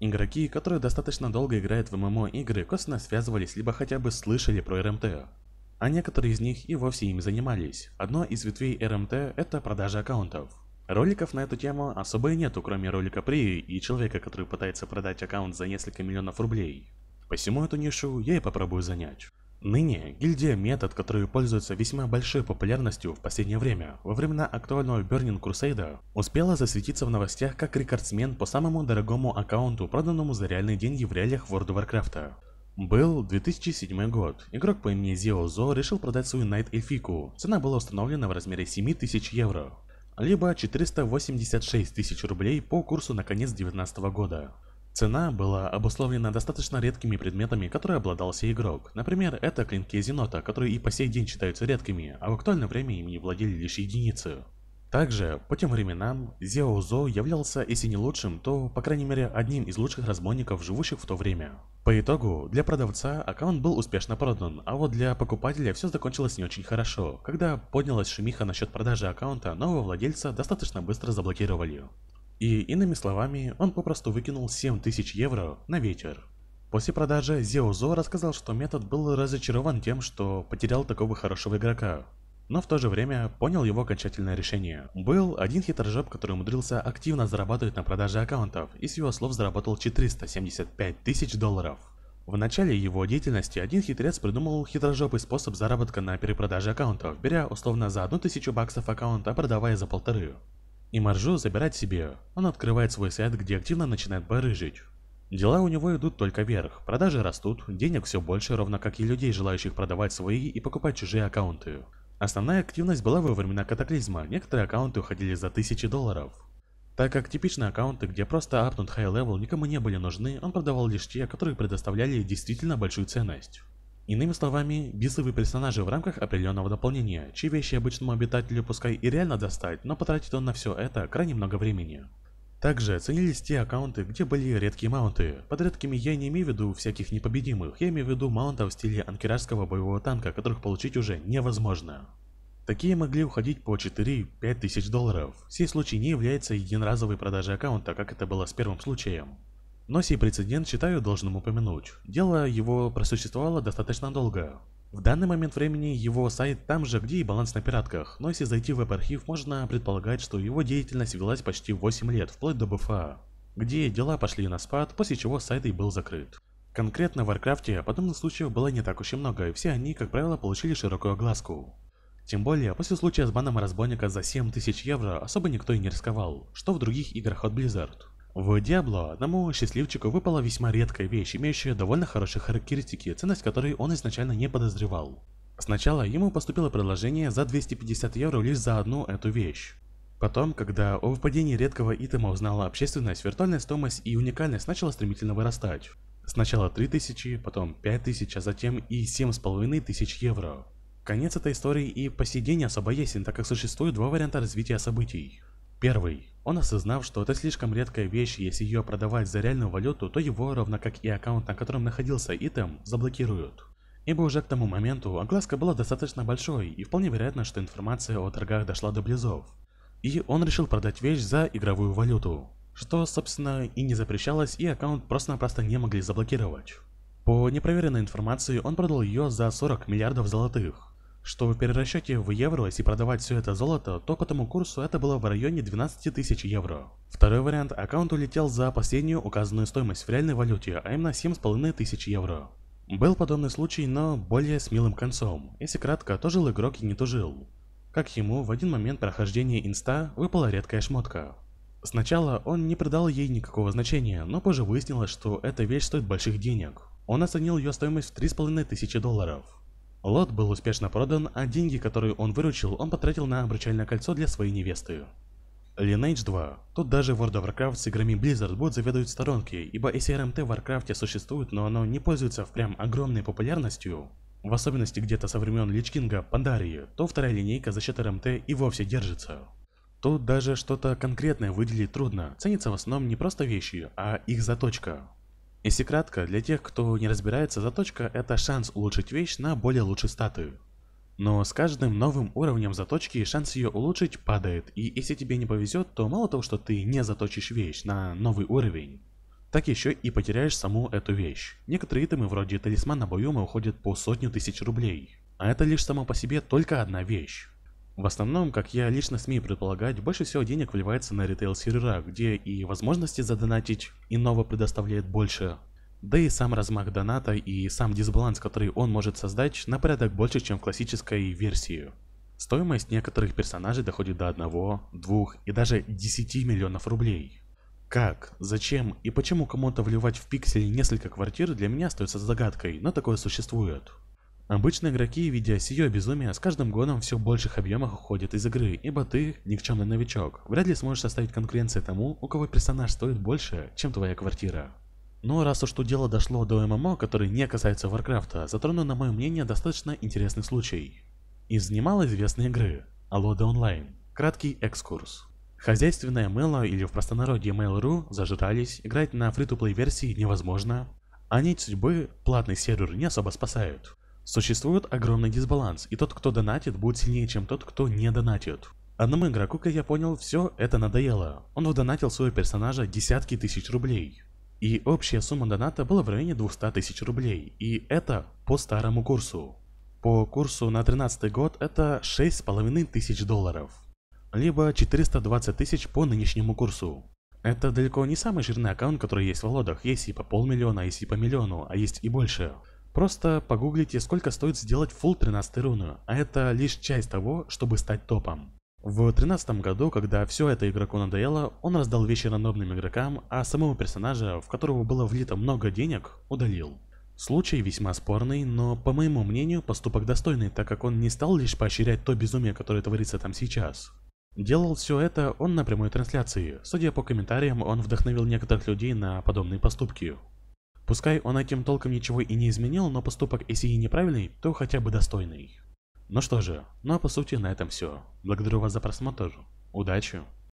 Игроки, которые достаточно долго играют в ММО-игры, косвенно связывались либо хотя бы слышали про РМТ, а некоторые из них и вовсе им занимались. Одно из ветвей РМТ – это продажа аккаунтов. Роликов на эту тему особо и нету, кроме ролика При и человека, который пытается продать аккаунт за несколько миллионов рублей. Посему эту нишу я и попробую занять. Ныне гильдия метод, который пользуется весьма большой популярностью в последнее время, во времена актуального Burning Crusade, успела засветиться в новостях как рекордсмен по самому дорогому аккаунту, проданному за реальные деньги в реалиях World of Warcraft. Был 2007 год. Игрок по имени Зио Зо решил продать свою Найт Эльфику. Цена была установлена в размере 7000 евро, либо 486 тысяч рублей по курсу на конец 2019 года. Цена была обусловлена достаточно редкими предметами, которые обладался игрок. Например, это клинки Зенота, которые и по сей день считаются редкими, а в актуальное время ими владели лишь единицы. Также, по тем временам, Зео Зо являлся, если не лучшим, то, по крайней мере, одним из лучших разбойников, живущих в то время. По итогу, для продавца аккаунт был успешно продан, а вот для покупателя все закончилось не очень хорошо. Когда поднялась шумиха насчет продажи аккаунта, нового владельца достаточно быстро заблокировали. И иными словами, он попросту выкинул 7000 евро на ветер. После продажи Зеозо рассказал, что метод был разочарован тем, что потерял такого хорошего игрока. Но в то же время понял его окончательное решение. Был один хитрожоп, который умудрился активно зарабатывать на продаже аккаунтов и с его слов заработал 475 тысяч долларов. В начале его деятельности один хитрец придумал хитрожопый способ заработка на перепродаже аккаунтов, беря условно за 1000 баксов аккаунта, продавая за полторы. И маржу забирать себе. Он открывает свой сайт, где активно начинает барыжить. Дела у него идут только вверх, продажи растут, денег все больше, ровно как и людей, желающих продавать свои и покупать чужие аккаунты. Основная активность была во времена катаклизма, некоторые аккаунты уходили за тысячи долларов. Так как типичные аккаунты, где просто апнут high level никому не были нужны, он продавал лишь те, которые предоставляли действительно большую ценность. Иными словами, бисовые персонажи в рамках определенного дополнения, чьи вещи обычному обитателю пускай и реально достать, но потратит он на все это крайне много времени. Также ценились те аккаунты, где были редкие маунты. Под редкими я не имею в виду всяких непобедимых, я имею в виду маунтов в стиле анкерарского боевого танка, которых получить уже невозможно. Такие могли уходить по 4-5 тысяч долларов. Сей случай не является единоразовой продажей аккаунта, как это было с первым случаем. Но сей прецедент, считаю, должным упомянуть. Дело его просуществовало достаточно долго. В данный момент времени его сайт там же, где и баланс на пиратках, но если зайти в веб-архив, можно предполагать, что его деятельность велась почти 8 лет, вплоть до БФА, где дела пошли на спад, после чего сайт и был закрыт. Конкретно в Варкрафте подобных случаев было не так уж и много, и все они, как правило, получили широкую огласку. Тем более, после случая с баном разбойника за 7000 евро особо никто и не рисковал, что в других играх от Blizzard. В Диабло одному счастливчику выпала весьма редкая вещь, имеющая довольно хорошие характеристики, ценность которой он изначально не подозревал. Сначала ему поступило предложение за 250 евро лишь за одну эту вещь. Потом, когда о выпадении редкого итема узнала общественность, виртуальная стоимость и уникальность начала стремительно вырастать. Сначала 3000, потом 5000, а затем и 7500 евро. Конец этой истории и по сей день особо ясен, так как существует два варианта развития событий. Первый. Он осознав, что это слишком редкая вещь, если ее продавать за реальную валюту, то его, равно как и аккаунт, на котором находился Итем, заблокируют. Ибо уже к тому моменту огласка была достаточно большой, и вполне вероятно, что информация о торгах дошла до Близов. И он решил продать вещь за игровую валюту. Что, собственно, и не запрещалось, и аккаунт просто-напросто не могли заблокировать. По непроверенной информации, он продал ее за 40 миллиардов золотых чтобы перерасчете в евро и продавать все это золото, то по этому курсу это было в районе 12 тысяч евро. Второй вариант, аккаунт улетел за последнюю указанную стоимость в реальной валюте, а именно 7,5 тысяч евро. Был подобный случай, но более с милым концом. Если кратко, то жил игрок и не тужил. Как ему в один момент прохождения инста выпала редкая шмотка. Сначала он не придал ей никакого значения, но позже выяснилось, что эта вещь стоит больших денег. Он оценил ее стоимость в тысячи долларов. Лот был успешно продан, а деньги, которые он выручил, он потратил на обручальное кольцо для своей невесты. Lineage 2. Тут даже World of Warcraft с играми Blizzard будут заведовать сторонки, ибо SRMT в Warcraft существует, но оно не пользуется в прям огромной популярностью. В особенности где-то со времен Личкинга, Пандарии, то вторая линейка за счет РМТ и вовсе держится. Тут даже что-то конкретное выделить трудно, ценится в основном не просто вещи, а их заточка. Если кратко, для тех, кто не разбирается, заточка – это шанс улучшить вещь на более лучшую статую. Но с каждым новым уровнем заточки шанс ее улучшить падает, и если тебе не повезет, то мало того, что ты не заточишь вещь на новый уровень, так еще и потеряешь саму эту вещь. Некоторые итемы вроде талисмана Баюма уходят по сотню тысяч рублей. А это лишь само по себе только одна вещь. В основном, как я лично смею предполагать, больше всего денег вливается на ритейл-сервера, где и возможности задонатить иного предоставляет больше. Да и сам размах доната и сам дисбаланс, который он может создать, на порядок больше, чем в классической версии. Стоимость некоторых персонажей доходит до 1, 2 и даже 10 миллионов рублей. Как, зачем и почему кому-то вливать в пиксели несколько квартир для меня остается загадкой, но такое существует. Обычно игроки, видя сие безумие, с каждым годом в все больших объемах уходят из игры, ибо ты никчемный новичок. Вряд ли сможешь оставить конкуренцию тому, у кого персонаж стоит больше, чем твоя квартира. Но ну, раз уж то дело дошло до ММО, который не касается Варкрафта, затрону, на мое мнение, достаточно интересный случай. Из немало немалоизвестной игры, Алода Онлайн. Краткий экскурс. Хозяйственная Мэлла или в простонародье Mail.ru зажирались, играть на фри-то-плей версии невозможно, а нить судьбы платный сервер не особо спасают. Существует огромный дисбаланс, и тот, кто донатит, будет сильнее, чем тот, кто не донатит. Одному игроку, как я понял, все это надоело. Он донатил своего персонажа десятки тысяч рублей. И общая сумма доната была в районе 200 тысяч рублей, и это по старому курсу. По курсу на 13 год это 6,5 тысяч долларов, либо 420 тысяч по нынешнему курсу. Это далеко не самый жирный аккаунт, который есть в лодах, есть и по полмиллиона, есть и по миллиону, а есть и больше. Просто погуглите, сколько стоит сделать фул 13 руну, а это лишь часть того, чтобы стать топом. В 13 году, когда все это игроку надоело, он раздал вещи рандомным игрокам, а самого персонажа, в которого было влито много денег, удалил. Случай весьма спорный, но, по моему мнению, поступок достойный, так как он не стал лишь поощрять то безумие, которое творится там сейчас. Делал все это он на прямой трансляции. Судя по комментариям, он вдохновил некоторых людей на подобные поступки. Пускай он этим толком ничего и не изменил, но поступок, если и неправильный, то хотя бы достойный. Ну что же, ну а по сути на этом все. Благодарю вас за просмотр. Удачи!